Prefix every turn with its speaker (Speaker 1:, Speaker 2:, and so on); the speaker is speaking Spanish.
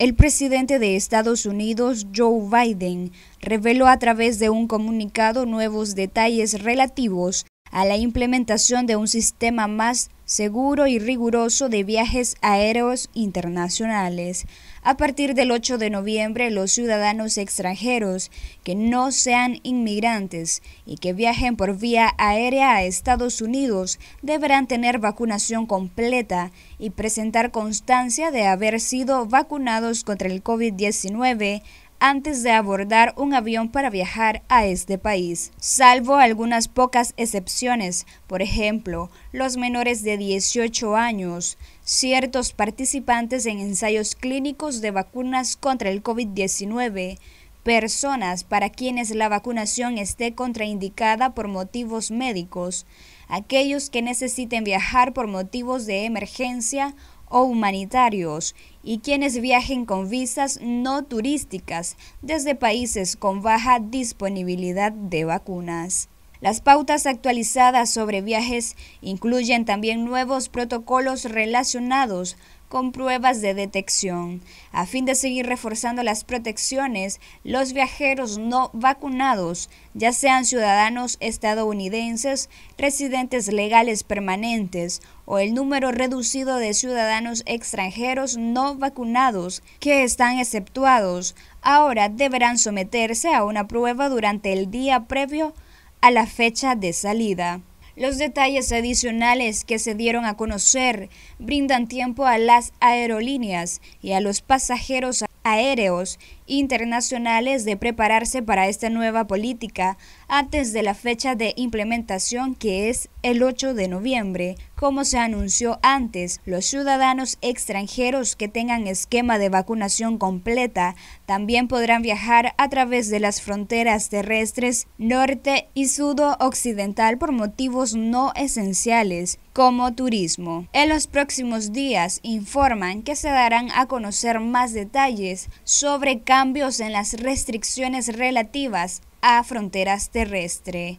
Speaker 1: El presidente de Estados Unidos, Joe Biden, reveló a través de un comunicado nuevos detalles relativos a la implementación de un sistema más seguro y riguroso de viajes aéreos internacionales. A partir del 8 de noviembre, los ciudadanos extranjeros que no sean inmigrantes y que viajen por vía aérea a Estados Unidos deberán tener vacunación completa y presentar constancia de haber sido vacunados contra el COVID-19 antes de abordar un avión para viajar a este país, salvo algunas pocas excepciones, por ejemplo, los menores de 18 años, ciertos participantes en ensayos clínicos de vacunas contra el COVID-19, personas para quienes la vacunación esté contraindicada por motivos médicos, aquellos que necesiten viajar por motivos de emergencia o humanitarios y quienes viajen con visas no turísticas desde países con baja disponibilidad de vacunas. Las pautas actualizadas sobre viajes incluyen también nuevos protocolos relacionados con pruebas de detección. A fin de seguir reforzando las protecciones, los viajeros no vacunados, ya sean ciudadanos estadounidenses, residentes legales permanentes o el número reducido de ciudadanos extranjeros no vacunados que están exceptuados, ahora deberán someterse a una prueba durante el día previo a la fecha de salida. Los detalles adicionales que se dieron a conocer brindan tiempo a las aerolíneas y a los pasajeros aéreos internacionales de prepararse para esta nueva política antes de la fecha de implementación que es el 8 de noviembre. Como se anunció antes, los ciudadanos extranjeros que tengan esquema de vacunación completa también podrán viajar a través de las fronteras terrestres norte y sudo-occidental por motivos no esenciales, como turismo. En los próximos días informan que se darán a conocer más detalles sobre cambios en las restricciones relativas a fronteras terrestres.